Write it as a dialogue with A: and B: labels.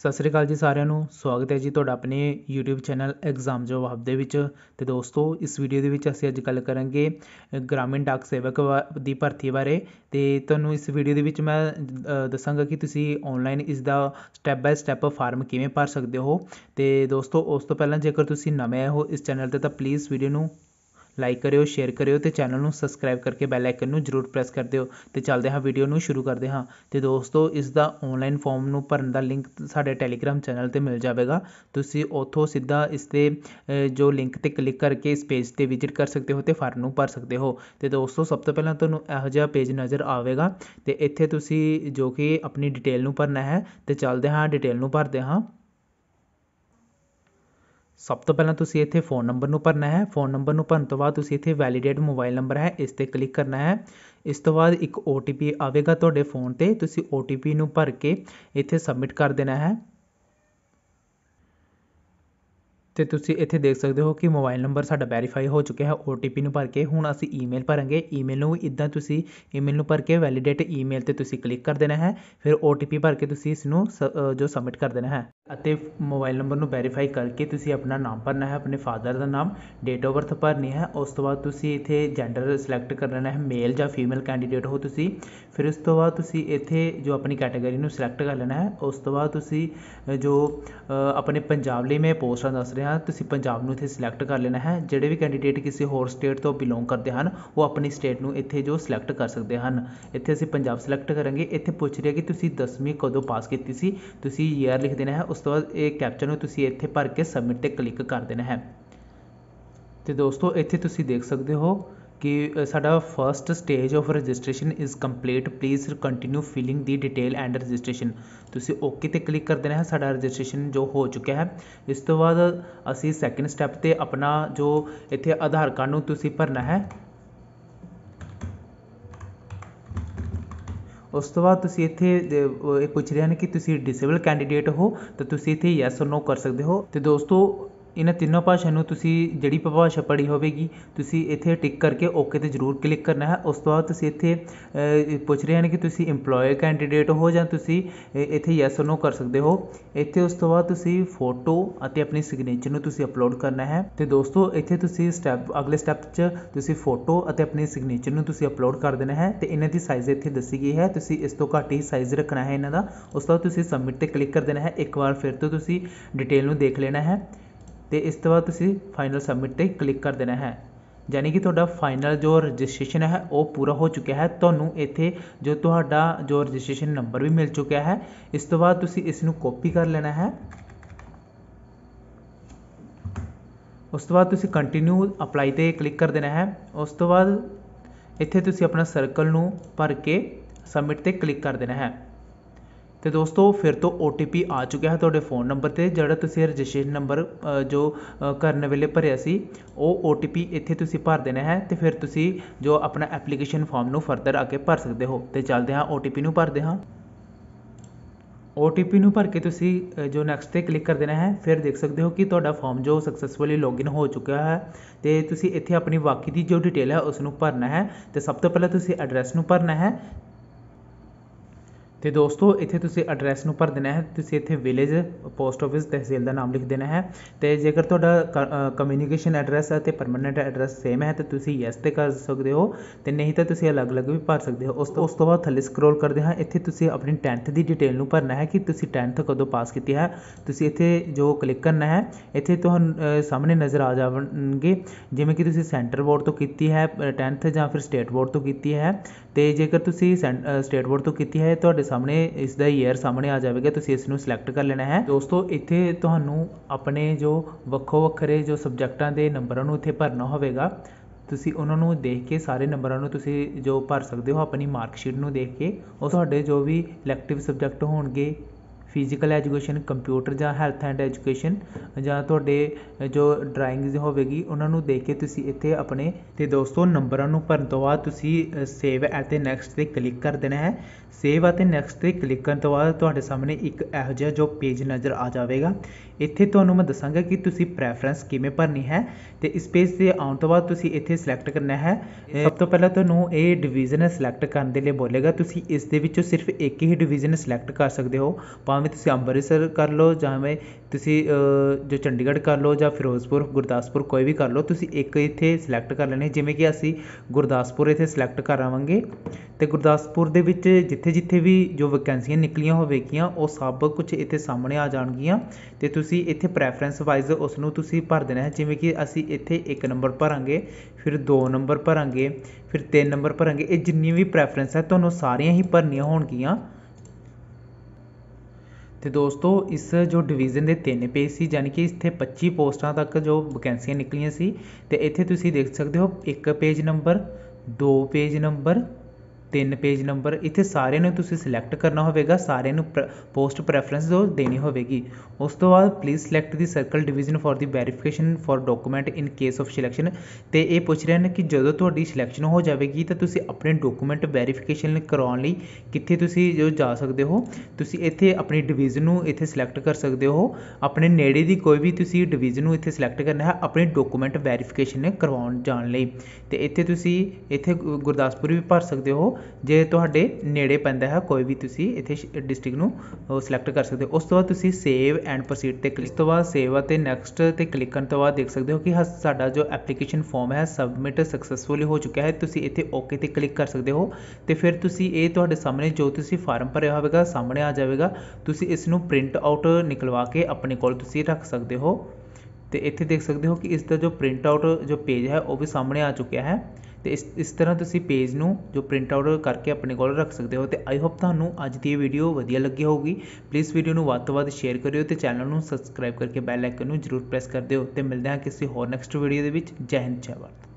A: ਸਤਿ ਸ੍ਰੀ ਅਕਾਲ ਜੀ ਸਾਰਿਆਂ ਨੂੰ ਸਵਾਗਤ ਹੈ ਜੀ ਤੁਹਾਡਾ ਆਪਣੇ YouTube ਚੈਨਲ ਐਗਜ਼ਾਮ ਜੋਬ ਦੇ ਵਿੱਚ ਤੇ ਦੋਸਤੋ ਇਸ ਵੀਡੀਓ ਦੇ ਵਿੱਚ ਅਸੀਂ ਅੱਜ ਗੱਲ ਕਰਾਂਗੇ ਗ੍ਰਾਮੀਣ ਡਾਕ ਸੇਵਕ ਦੀ ਭਰਤੀ ਬਾਰੇ ਤੇ ਤੁਹਾਨੂੰ ਇਸ ਵੀਡੀਓ ਦੇ ਵਿੱਚ ਮੈਂ ਦੱਸਾਂਗਾ ਕਿ ਤੁਸੀਂ ਆਨਲਾਈਨ ਇਸ ਦਾ ਸਟੈਪ ਬਾਈ ਸਟੈਪ ਫਾਰਮ ਕਿਵੇਂ ਭਰ ਸਕਦੇ ਹੋ ਤੇ ਦੋਸਤੋ ਉਸ ਤੋਂ ਪਹਿਲਾਂ ਜੇਕਰ ਤੁਸੀਂ ਨਵੇਂ ਆਏ ਹੋ ਇਸ ਚੈਨਲ ਤੇ ਤਾਂ ਪਲੀਜ਼ ਵੀਡੀਓ ਨੂੰ ਲਾਈਕ ਕਰਿਓ ਸ਼ੇਅਰ ਕਰਿਓ ਤੇ ਚੈਨਲ ਨੂੰ ਸਬਸਕ੍ਰਾਈਬ ਕਰਕੇ ਬੈਲ ਆਈਕਨ ਨੂੰ ਜ਼ਰੂਰ ਪ੍ਰੈਸ ਕਰ ਦਿਓ ਤੇ ਚੱਲਦੇ ਹਾਂ ਵੀਡੀਓ ਨੂੰ ਸ਼ੁਰੂ ਕਰਦੇ ਹਾਂ ਤੇ ਦੋਸਤੋ ਇਸ ਦਾ ਆਨਲਾਈਨ ਫਾਰਮ ਨੂੰ ਭਰਨ ਦਾ ਲਿੰਕ ਸਾਡੇ ਟੈਲੀਗ੍ਰam ਚੈਨਲ ਤੇ ਮਿਲ ਜਾਵੇਗਾ ਤੁਸੀਂ ਉੱਥੋਂ ਸਿੱਧਾ ਇਸ ਤੇ ਜੋ ਲਿੰਕ ਤੇ ਕਲਿੱਕ ਕਰਕੇ ਇਸ ਪੇਜ ਤੇ ਵਿਜ਼ਿਟ ਕਰ ਸਕਦੇ ਹੋ ਤੇ ਫਾਰਮ ਨੂੰ ਭਰ ਸਕਦੇ ਹੋ ਤੇ ਦੋਸਤੋ ਸਭ ਤੋਂ ਪਹਿਲਾਂ ਤੁਹਾਨੂੰ ਇਹੋ ਜਿਹਾ ਪੇਜ ਨਜ਼ਰ ਆਵੇਗਾ ਤੇ ਇੱਥੇ ਤੁਸੀਂ ਜੋ ਕਿ ਆਪਣੀ ਡਿਟੇਲ ਨੂੰ ਭਰਨਾ ਹੈ ਤੇ ਚੱਲਦੇ ਹਾਂ ਡਿਟੇਲ ਨੂੰ ਭਰਦੇ ਹਾਂ ਸਭ ਤੋਂ ਪਹਿਲਾਂ ਤੁਸੀਂ ਇੱਥੇ ਫ਼ੋਨ ਨੰਬਰ ਨੂੰ ਭਰਨਾ ਹੈ ਫ਼ੋਨ ਨੰਬਰ ਨੂੰ ਭਰਨ ਤੋਂ ਬਾਅਦ ਤੁਸੀਂ ਇੱਥੇ ਵੈਲੀਡੇਟ ਮੋਬਾਈਲ ਨੰਬਰ ਹੈ ਇਸ 'ਤੇ ਕਲਿੱਕ ਕਰਨਾ ਹੈ ਇਸ ਤੋਂ ਬਾਅਦ ਇੱਕ OTP ਆਵੇਗਾ ਤੁਹਾਡੇ ਫ਼ੋਨ 'ਤੇ ਤੁਸੀਂ OTP ਨੂੰ ਭਰ ਕੇ ਇੱਥੇ ਸਬਮਿਟ ਕਰ ਦੇਣਾ ਹੈ ਤੇ ਤੁਸੀਂ ਇੱਥੇ ਦੇਖ ਸਕਦੇ ਹੋ ਕਿ ਮੋਬਾਈਲ ਨੰਬਰ ਸਾਡਾ ਵੈਰੀਫਾਈ ਹੋ ਚੁੱਕਿਆ ਹੈ OTP ਨੂੰ ਭਰ ਕੇ ਹੁਣ ਅਸੀਂ ਈਮੇਲ ਭਰਾਂਗੇ ਈਮੇਲ ਨੂੰ ਇਦਾਂ ਤੁਸੀਂ ਈਮੇਲ ਨੂੰ ਭਰ ਕੇ ਵੈਲੀਡੇਟ ਈਮੇਲ ਤੇ ਤੁਸੀਂ ਕਲਿੱਕ ਕਰ ਦੇਣਾ ਹੈ ਫਿਰ OTP ਭਰ ਕੇ ਤੁਸੀਂ ਇਸ ਨੂੰ ਜੋ ਸਬਮਿਟ ਕਰ ਦੇਣਾ ਹੈ ਅਤੇ ਮੋਬਾਈਲ ਨੰਬਰ ਨੂੰ ਵੈਰੀਫਾਈ ਕਰਕੇ ਤੁਸੀਂ ਆਪਣਾ ਨਾਮ ਭਰਨਾ ਹੈ ਆਪਣੇ ਫਾਦਰ ਦਾ ਨਾਮ ਡੇਟ ਆਫ ਬਰਥ ਭਰਨੀ ਹੈ ਉਸ ਤੋਂ ਬਾਅਦ ਤੁਸੀਂ ਇੱਥੇ ਜੈਂਡਰ ਸਿਲੈਕਟ ਕਰ ਲੈਣਾ ਹੈ ਮੇਲ ਜਾਂ ਫੀਮੇਲ ਕੈਂਡੀਡੇਟ ਹੋ ਤੁਸੀਂ ਫਿਰ ਉਸ ਤੋਂ ਬਾਅਦ ਤੁਸੀਂ ਇੱਥੇ ਜੋ ਆਪਣੀ ਕੈਟਾਗਰੀ ਨੂੰ ਸਿਲੈਕਟ ਕਰ ਲੈਣਾ ਹੈ ਉਸ ਤੋਂ ਬਾਅਦ ਤੁਸੀਂ ਜੋ ਆਪਣੇ ਪੰਜਾਬ ਲਈ ਮੈਂ ਪੋਸਟਾਂ ਦੱਸ ਰਿਹਾ ਤੁਸੀਂ ਪੰਜਾਬ ਨੂੰ ਇੱਥੇ ਸਿਲੈਕਟ ਕਰ ਲੈਣਾ ਹੈ ਜਿਹੜੇ ਵੀ ਕੈਂਡੀਡੇਟ ਕਿਸੇ ਹੋਰ ਸਟੇਟ ਤੋਂ ਬਿਲੋਂਗ ਕਰਦੇ ਹਨ ਉਹ ਆਪਣੀ ਸਟੇਟ ਨੂੰ ਇੱਥੇ ਜੋ ਸਿਲੈਕਟ ਕਰ ਸਕਦੇ ਹਨ ਇੱਥੇ ਅਸੀਂ ਪੰਜਾਬ ਸਿਲੈਕਟ ਕਰਾਂਗੇ ਇੱਥੇ ਪੁੱਛ ਰਿਹਾ ਕਿ ਤੁਸੀਂ 10ਵੀਂ ਕਦੋਂ ਪਾਸ ਕੀਤੀ ਸੀ ਤੁਸੀਂ ਈਅਰ ਲਿਖ ਦੇਣਾ ਹੈ ਉਸ ਤੋਂ ਬਾਅਦ ਇਹ ਕੈਪਚਰ ਨੂੰ ਤੁਸੀਂ ਇੱਥੇ ਭਰ ਕੇ ਸਬਮਿਟ ਤੇ ਕਲਿੱਕ ਕਰ ਦੇਣਾ ਹੈ ਤੇ ਦੋਸਤੋ ਇੱਥੇ ਤੁਸੀਂ ਦੇਖ ਸਕਦੇ ਹੋ ਕਿ ਸਾਡਾ first stage of registration is complete please continue filling ਦੀ ਡਿਟੇਲ ਐਂਡ ਰਜਿਸਟ੍ਰੇਸ਼ਨ ਤੁਸੀਂ ਓਕੇ ਤੇ ਕਲਿੱਕ ਕਰ ਦੇਣਾ ਹੈ ਸਾਡਾ ਰਜਿਸਟ੍ਰੇਸ਼ਨ ਜੋ ਹੋ ਚੁੱਕਿਆ ਹੈ ਇਸ ਤੋਂ ਬਾਅਦ ਅਸੀਂ ਸੈਕਿੰਡ ਸਟੈਪ ਤੇ ਆਪਣਾ ਜੋ ਇੱਥੇ ਆਧਾਰ ਕਾਰਡ ਨੂੰ ਤੁਸੀਂ ਭਰਨਾ ਹੈ ਉਸ ਤੋਂ ਬਾਅਦ ਤੁਸੀਂ ਇੱਥੇ ਇਹ ਪੁੱਛ ਰਹੇ ਨੇ ਕਿ ਤੁਸੀਂ ਡਿਸੇਬਲ ਕੈਂਡੀਡੇਟ ਹੋ ਤਾਂ ਤੁਸੀਂ ਇੱਥੇ ਯੈਸ ਔਰ ਨੋ ਕਰ ਸਕਦੇ ਹੋ ਅਤੇ ਦੋਸਤੋ ਇਹਨਾਂ ਤਿੰਨੋਂ ਭਾਸ਼ਾ ਨੂੰ ਤੁਸੀਂ ਜਿਹੜੀ ਭਾਸ਼ਾ ਪੜ੍ਹੀ ਹੋਵੇਗੀ ਤੁਸੀਂ ਇੱਥੇ ਟਿਕ ਕਰਕੇ ਓਕੇ 'ਤੇ ਜ਼ਰੂਰ ਕਲਿੱਕ ਕਰਨਾ ਹੈ ਉਸ ਤੋਂ ਬਾਅਦ ਤੁਸੀਂ ਇੱਥੇ ਪੁੱਛ ਰਹੇ ਹਨ ਕਿ ਤੁਸੀਂ EMPLOYE ਕੈਂਡੀਡੇਟ ਹੋ ਜਾਂ ਤੁਸੀਂ ਇੱਥੇ ਯੈਸ OR ਨੋ ਕਰ ਸਕਦੇ ਹੋ ਇੱਥੇ ਉਸ ਤੋਂ ਬਾਅਦ ਤੁਸੀਂ ਫੋਟੋ ਅਤੇ ਆਪਣੀ ਸਿਗਨੇਚਰ ਨੂੰ ਤੁਸੀਂ ਅਪਲੋਡ ਕਰਨਾ ਹੈ ਤੇ ਦੋਸਤੋ ਇੱਥੇ ਤੁਸੀਂ ਸਟੈਪ ਅਗਲੇ ਸਟੈਪ 'ਚ ਤੁਸੀਂ ਫੋਟੋ ਅਤੇ ਆਪਣੀ ਸਿਗਨੇਚਰ ਨੂੰ ਤੁਸੀਂ ਅਪਲੋਡ ਕਰ ਦੇਣਾ ਹੈ ਤੇ ਇਹਨਾਂ ਦੀ ਸਾਈਜ਼ ਇੱਥੇ ਦੱਸੀ ਗਈ ਹੈ ਤੁਸੀਂ ਇਸ ਤੋਂ ਘੱਟ ਹੀ ਸਾਈਜ਼ ਰੱਖਣਾ ਹੈ ਇਹਨਾਂ ਦਾ ਉਸ ਤੋਂ ਬਾਅਦ ਤੁਸੀਂ ਸਬਮਿਟ ਤੇ ਕਲਿੱਕ ਕਰ ਦੇਣਾ ਹੈ ਇੱਕ ਵਾਰ ਫਿਰ ਤੋਂ ਤੁਸੀਂ ਡਿਟੇਲ ਨੂੰ ਦੇਖ ਲੈਣਾ ਹੈ ਅਤੇ ਇਸ ਤੋਂ ਬਾਅਦ ਤੁਸੀਂ ਫਾਈਨਲ ਸਬਮਿਟ 'ਤੇ ਕਲਿੱਕ ਕਰ ਦੇਣਾ ਹੈ ਯਾਨੀ ਕਿ ਤੁਹਾਡਾ ਫਾਈਨਲ ਜੋ ਰਜਿਸਟ੍ਰੇਸ਼ਨ ਹੈ ਉਹ ਪੂਰਾ ਹੋ ਚੁੱਕਿਆ ਹੈ ਤੁਹਾਨੂੰ ਇੱਥੇ ਜੋ ਤੁਹਾਡਾ ਜੋ ਰਜਿਸਟ੍ਰੇਸ਼ਨ ਨੰਬਰ ਵੀ ਮਿਲ ਚੁੱਕਿਆ ਹੈ ਇਸ ਤੋਂ ਬਾਅਦ ਤੁਸੀਂ ਇਸ ਨੂੰ ਕਾਪੀ ਕਰ ਲੈਣਾ ਹੈ ਉਸ ਤੋਂ ਬਾਅਦ ਤੁਸੀਂ ਕੰਟੀਨਿਊ ਅਪਲਾਈ ਤੇ ਕਲਿੱਕ ਕਰ ਦੇਣਾ ਹੈ ਉਸ ਤੋਂ ਬਾਅਦ ਇੱਥੇ ਤੁਸੀਂ ਆਪਣਾ ਸਰਕਲ ਨੂੰ ਭਰ ਕੇ ਸਬਮਿਟ ਤੇ ਕਲਿੱਕ ਕਰ ਦੇਣਾ ਹੈ ਤੇ ਦੋਸਤੋ ਫਿਰ ਤੋਂ OTP ਆ ਚੁੱਕਿਆ ਹੈ ਤੁਹਾਡੇ ਫੋਨ ਨੰਬਰ ਤੇ ਜਿਹੜਾ ਤੁਸੀਂ ਰਜਿਸਟ੍ਰੇਸ਼ਨ ਨੰਬਰ ਜੋ ਕਰਨ ਵੇਲੇ ਭਰਿਆ ਸੀ ਉਹ OTP ਇੱਥੇ ਤੁਸੀਂ ਭਰ ਦੇਣਾ ਹੈ ਤੇ ਫਿਰ ਤੁਸੀਂ ਜੋ ਆਪਣਾ ਐਪਲੀਕੇਸ਼ਨ ਫਾਰਮ ਨੂੰ ਫਰਦਰ ਅੱਗੇ ਭਰ ਸਕਦੇ ਹੋ ਤੇ ਚੱਲਦੇ ਹਾਂ OTP ਨੂੰ ਭਰਦੇ ਹਾਂ OTP ਨੂੰ ਭਰ ਕੇ ਤੁਸੀਂ ਜੋ ਨੈਕਸਟ ਤੇ ਕਲਿੱਕ ਕਰ ਦੇਣਾ ਹੈ ਫਿਰ ਦੇਖ ਸਕਦੇ ਹੋ ਕਿ ਤੁਹਾਡਾ ਫਾਰਮ ਜੋ ਸਕਸੈਸਫੁਲੀ ਲੌਗਇਨ ਹੋ ਚੁੱਕਿਆ ਹੈ ਤੇ ਤੁਸੀਂ ਇੱਥੇ ਆਪਣੀ ਬਾਕੀ ਦੀ ਜੋ ਡਿਟੇਲ ਹੈ ਉਸ ਨੂੰ ਭਰਨਾ ਹੈ ਤੇ ਸਭ ਤੋਂ ਪਹਿਲਾਂ ਤੁਸੀਂ ਐਡਰੈਸ ਨੂੰ ਭਰਨਾ ਹੈ ਤੇ ਦੋਸਤੋ ਇੱਥੇ ਤੁਸੀਂ ਐਡਰੈਸ ਨੂੰ ਭਰ ਦੇਣਾ ਹੈ ਤੁਸੀਂ ਇੱਥੇ ਵਿਲੇਜ ਪੋਸਟ ਆਫਿਸ ਤਹਿਸੀਲ ਦਾ ਨਾਮ ਲਿਖ ਦੇਣਾ ਹੈ ਤੇ ਜੇਕਰ ਤੁਹਾਡਾ ਕਮਿਊਨੀਕੇਸ਼ਨ ਐਡਰੈਸ ਤੇ ਪਰਮਨੈਂਟ ਐਡਰੈਸ ਸੇਮ ਹੈ ਤਾਂ ਤੁਸੀਂ ਯੈਸ ਤੇ ਕਰ ਸਕਦੇ ਹੋ ਤੇ ਨਹੀਂ ਤਾਂ ਤੁਸੀਂ ਅਲੱਗ-ਅਲੱਗ ਵੀ ਭਰ ਸਕਦੇ ਹੋ ਉਸ ਤੋਂ ਉਸ ਤੋਂ ਬਾਅਦ ਥੱਲੇ ਸਕਰੋਲ ਕਰਦੇ ਹਾਂ ਇੱਥੇ ਤੁਸੀਂ ਆਪਣੀ 10th ਦੀ ਡਿਟੇਲ ਨੂੰ ਭਰਨਾ ਹੈ ਕਿ ਤੁਸੀਂ 10th ਕਦੋਂ ਪਾਸ ਕੀਤੀ ਹੈ ਤੁਸੀਂ ਇੱਥੇ ਜੋ ਕਲਿੱਕ ਕਰਨਾ ਹੈ ਇੱਥੇ ਤੁਹਾਨੂੰ ਸਾਹਮਣੇ ਨਜ਼ਰ ਆ ਜਾਵਣਗੇ ਜਿਵੇਂ ਕਿ ਤੁਸੀਂ ਸੈਂਟਰ ਬੋਰਡ ਤੋਂ ਕੀਤੀ ਹੈ 10th ਜਾਂ ਫਿਰ ਸਟੇਟ ਬੋਰਡ ਤੋਂ ਕੀਤੀ ਹੈ ਤੇ ਜੇਕਰ ਤੁਸੀਂ ਸਟੇਟ ਬੋਰਡ ਤੋਂ ਕੀਤੀ ਹੈ ਤੁਹਾਡੇ ਸਾਹਮਣੇ ਇਸ ਦਾ ਈਅਰ ਸਾਹਮਣੇ ਆ ਜਾਵੇਗਾ ਤੁਸੀਂ ਇਸ ਨੂੰ ਸਿਲੈਕਟ ਕਰ ਲੈਣਾ ਹੈ ਦੋਸਤੋ ਇੱਥੇ ਤੁਹਾਨੂੰ ਆਪਣੇ ਜੋ ਵੱਖੋ ਵੱਖਰੇ ਜੋ ਸਬਜੈਕਟਾਂ ਦੇ ਨੰਬਰਾਂ ਨੂੰ ਇੱਥੇ ਭਰਨਾ ਹੋਵੇਗਾ ਤੁਸੀਂ ਉਹਨਾਂ ਨੂੰ ਦੇਖ ਕੇ ਸਾਰੇ ਨੰਬਰਾਂ ਨੂੰ ਤੁਸੀਂ ਜੋ ਭਰ ਸਕਦੇ ਹੋ ਆਪਣੀ ਮਾਰਕਸ਼ੀਟ ਨੂੰ ਦੇਖ ਕੇ ਉਹ ਤੁਹਾਡੇ ਜੋ ਵੀ ਇਲੈਕਟਿਵ ਸਬਜੈਕਟ ਹੋਣਗੇ ਫਿਜ਼ੀਕਲ ਐਜੂਕੇਸ਼ਨ ਕੰਪਿਊਟਰ ਜਾਂ ਹੈਲਥ ਐਂਡ ਐਜੂਕੇਸ਼ਨ ਜਾਂ ਤੁਹਾਡੇ ਜੋ ਡਰਾਇੰਗਸ ਹੋਵੇਗੀ ਉਹਨਾਂ ਨੂੰ ਦੇਖ ਕੇ ਤੁਸੀਂ ਇੱਥੇ ਆਪਣੇ ਅਤੇ ਦੋਸਤੋ ਨੰਬਰਾਂ ਨੂੰ ਭਰਨ ਤੋਂ ਬਾਅਦ ਤੁਸੀਂ ਸੇਵ ਅਤੇ ਨੈਕਸਟ 'ਤੇ ਕਲਿੱਕ ਕਰ ਦੇਣਾ ਹੈ ਸੇਵ ਅਤੇ ਨੈਕਸਟ 'ਤੇ ਕਲਿੱਕ ਕਰਨ ਤੋਂ ਬਾਅਦ ਤੁਹਾਡੇ ਸਾਹਮਣੇ ਇੱਕ ਇਹੋ ਜਿਹਾ ਜੋ ਪੇਜ ਨਜ਼ਰ ਆ ਜਾਵੇਗਾ ਇੱਥੇ ਤੁਹਾਨੂੰ ਮੈਂ ਦੱਸਾਂਗਾ ਕਿ ਤੁਸੀਂ ਪ੍ਰੈਫਰੈਂਸ ਕਿਵੇਂ ਭਰਨੀ ਹੈ ਅਤੇ ਇਸ ਪੇਜ 'ਤੇ ਆਉਣ ਤੋਂ ਬਾਅਦ ਤੁਸੀਂ ਇੱਥੇ ਸਿਲੈਕਟ ਕਰਨਾ ਹੈ ਸਭ ਤੋਂ ਪਹਿਲਾਂ ਤੁਹਾਨੂੰ ਇਹ ਡਿਵੀਜ਼ਨ ਸਿਲੈਕਟ ਕਰਨ ਦੇ ਲਈ ਬੋਲੇਗਾ ਤੁਸੀਂ ਇਸ ਦੇ ਵਿੱਚੋਂ ਸਿਰਫ ਇੱਕ ਹੀ ਡਿਵੀਜ਼ਨ ਸਿਲੈਕਟ ਕਰ ਸਕਦੇ ਹੋ ਭਾਵੇਂ ਭਾਵੇਂ ਤੁਸੀਂ ਅੰਮ੍ਰਿਤਸਰ ਕਰ ਲਓ ਭਾਵੇਂ ਤੁਸੀਂ ਜੋ ਚੰਡੀਗੜ੍ਹ ਕਰ ਲਓ ਜਾਂ ਫਿਰੋਜ਼ਪੁਰ ਗੁਰਦਾਸਪੁਰ ਕੋਈ ਵੀ ਕਰ ਲਓ ਤੁਸੀਂ ਇੱਕ ਇੱਥੇ ਸਿਲੈਕਟ ਕਰ ਲੈਣੀ ਜਿਵੇਂ ਕਿ ਅਸੀਂ ਗੁਰਦਾਸਪੁਰ ਇੱਥੇ ਸਿਲੈਕਟ ਕਰ ਆਵਾਂਗੇ ਗੁਰਦਾਸਪੁਰ ਦੇ ਵਿੱਚ ਜਿੱਥੇ ਜਿੱਥੇ ਵੀ ਜੋ ਵੈਕੈਂਸੀਆਂ ਨਿਕਲੀਆਂ ਹੋਵੇਗੀਆਂ ਉਹ ਸਭ ਕੁਝ ਇੱਥੇ ਸਾਹਮਣੇ ਆ ਜਾਣਗੀਆਂ ਤੇ ਤੁਸੀਂ ਇੱਥੇ ਪ੍ਰੈਫਰੈਂਸ ਵਾਈਜ਼ ਉਸ ਨੂੰ ਤੁਸੀਂ ਭਰ ਦੇਣਾ ਹੈ ਜਿਵੇਂ ਕਿ ਅਸੀਂ ਇੱਥੇ ਇੱਕ ਨੰਬਰ ਭਰਾਂਗੇ ਫਿਰ ਦੋ ਨੰਬਰ ਭਰਾਂਗੇ ਫਿਰ ਤਿੰਨ ਨੰਬਰ ਭਰਾਂਗੇ ਇਹ ਜਿੰਨੀ ਵੀ ਪ੍ਰੈਫਰੈਂਸ ਹੈ ਤੁਹਾਨੂੰ ਸਾਰੀਆਂ ਹੀ ਭਰਨੀਆਂ ਹੋਣਗੀਆਂ ਤੇ ਦੋਸਤੋ ਇਸ ਜੋ ਡਿਵੀਜ਼ਨ ਦੇ ਤਿੰਨ ਪੇਜ ਸੀ ਯਾਨੀ ਕਿ ਇੱਥੇ 25 ਪੋਸਟਾਂ ਤੱਕ ਜੋ ਵੈਕੈਂਸੀਆਂ ਨਿਕਲੀਆਂ ਸੀ ਤੇ ਇੱਥੇ ਤੁਸੀਂ ਦੇਖ ਸਕਦੇ ਹੋ ਇੱਕ ਪੇਜ ਨੰਬਰ ਦੋ ਪੇਜ ਨੰਬਰ ਤਿੰਨ ਪੇਜ ਨੰਬਰ ਇੱਥੇ ਸਾਰਿਆਂ ਨੂੰ ਤੁਸੀਂ ਸਿਲੈਕਟ ਕਰਨਾ ਹੋਵੇਗਾ ਸਾਰਿਆਂ ਨੂੰ ਪੋਸਟ ਪ੍ਰੈਫਰੈਂਸ ਦੋ ਦੇਣੀ ਹੋਵੇਗੀ ਉਸ ਤੋਂ ਬਾਅਦ please select the circle division for the verification for document in case of selection ਤੇ ਇਹ ਪੁੱਛ ਰਹੇ ਨੇ ਕਿ ਜਦੋਂ ਤੁਹਾਡੀ ਸਿਲੈਕਸ਼ਨ ਹੋ ਜਾਵੇਗੀ ਤਾਂ ਤੁਸੀਂ ਆਪਣੇ ਡਾਕੂਮੈਂਟ ਵੈਰੀਫਿਕੇਸ਼ਨ ਕਰਾਉਣ ਲਈ ਕਿੱਥੇ ਤੁਸੀਂ ਜੋ ਜਾ ਸਕਦੇ ਹੋ ਤੁਸੀਂ ਇੱਥੇ ਆਪਣੀ ਡਿਵੀਜ਼ਨ ਨੂੰ ਇੱਥੇ ਸਿਲੈਕਟ ਕਰ ਸਕਦੇ ਹੋ ਆਪਣੇ ਨੇੜੇ ਦੀ ਕੋਈ ਵੀ ਤੁਸੀਂ ਡਿਵੀਜ਼ਨ ਨੂੰ ਇੱਥੇ ਸਿਲੈਕਟ ਕਰਨਾ ਹੈ ਆਪਣੇ ਡਾਕੂਮੈਂਟ ਵੈਰੀਫਿਕੇਸ਼ਨ ਕਰਵਾਉਣ ਜਾਣ ਲਈ ਤੇ ਇੱਥੇ ਤੁਸੀਂ ਇੱਥੇ ਗੁਰਦਾਸਪੁਰ ਵੀ ਭਰ ਸਕਦੇ ਹੋ ਜੇ ਤੁਹਾਡੇ ਨੇੜੇ ਪੈਂਦਾ ਹੈ ਕੋਈ ਵੀ ਤੁਸੀਂ ਇੱਥੇ ਡਿਸਟ੍ਰਿਕਟ ਨੂੰ ਸਿਲੈਕਟ ਕਰ ਸਕਦੇ ਹੋ ਉਸ ਤੋਂ ਬਾਅਦ ਤੁਸੀਂ ਸੇਵ ਐਂਡ ਪ੍ਰੋਸੀਡ ਤੇ ਕਲਿੱਕ ਉਸ ਤੋਂ ਬਾਅਦ ਸੇਵ ਅਤੇ ਨੈਕਸਟ ਤੇ ਕਲਿੱਕ ਕਰਨ ਤੋਂ ਬਾਅਦ ਦੇਖ ਸਕਦੇ ਹੋ ਕਿ ਸਾਡਾ ਜੋ ਐਪਲੀਕੇਸ਼ਨ ਫਾਰਮ ਹੈ ਸਬਮਿਟ ਸਕਸੈਸਫੁਲੀ ਹੋ ਚੁੱਕਿਆ ਹੈ ਤੁਸੀਂ ਇੱਥੇ ਓਕੇ ਤੇ ਕਲਿੱਕ ਕਰ ਸਕਦੇ ਹੋ ਤੇ ਫਿਰ ਤੁਸੀਂ ਇਹ ਤੁਹਾਡੇ ਸਾਹਮਣੇ ਜੋ ਤੁਸੀਂ ਫਾਰਮ ਭਰਿਆ ਹੋਵੇਗਾ ਸਾਹਮਣੇ ਆ ਜਾਵੇਗਾ ਤੁਸੀਂ ਇਸ ਨੂੰ ਪ੍ਰਿੰਟ ਆਊਟ ਨਿਕਲਵਾ ਕੇ ਆਪਣੇ ਕੋਲ ਤੁਸੀਂ ਰੱਖ ਸਕਦੇ ਹੋ ਤੇ ਇੱਥੇ ਦੇਖ ਸਕਦੇ ਹੋ ਕਿ ਇਸ ਦਾ ਜੋ ਪ੍ਰਿੰਟ ਆਊਟ ਜੋ ਪੇਜ ਹੈ ਉਹ ਵੀ ਸਾਹਮਣੇ ਆ ਚੁੱਕਿਆ ਹੈ ਤੇ ਇਸ ਇਸ ਤਰ੍ਹਾਂ ਤੁਸੀਂ ਪੇਜ ਨੂੰ ਜੋ ਪ੍ਰਿੰਟ ਆਊਟ ਕਰਕੇ ਆਪਣੇ ਕੋਲ ਰੱਖ ਸਕਦੇ ਹੋ ਤੇ ਆਈ ਹੋਪ ਤੁਹਾਨੂੰ ਅੱਜ ਦੀ ਇਹ ਵੀਡੀਓ ਵਧੀਆ ਲੱਗੀ ਹੋਊਗੀ ਪਲੀਜ਼ ਵੀਡੀਓ ਨੂੰ ਵੱਧ ਤੋਂ ਵੱਧ ਸ਼ੇਅਰ ਕਰਿਓ ਤੇ ਚੈਨਲ ਨੂੰ ਸਬਸਕ੍ਰਾਈਬ ਕਰਕੇ ਬੈਲ ਆਈਕਨ ਨੂੰ ਜ਼ਰੂਰ ਪ੍ਰੈਸ ਕਰ ਦਿਓ ਤੇ ਮਿਲਦੇ ਹਾਂ ਕਿਸੇ ਹੋਰ ਨੈਕਸਟ ਵੀਡੀਓ ਦੇ ਵਿੱਚ ਜੈ ਹਿੰਦ ਜੈ ਭਾਰਤ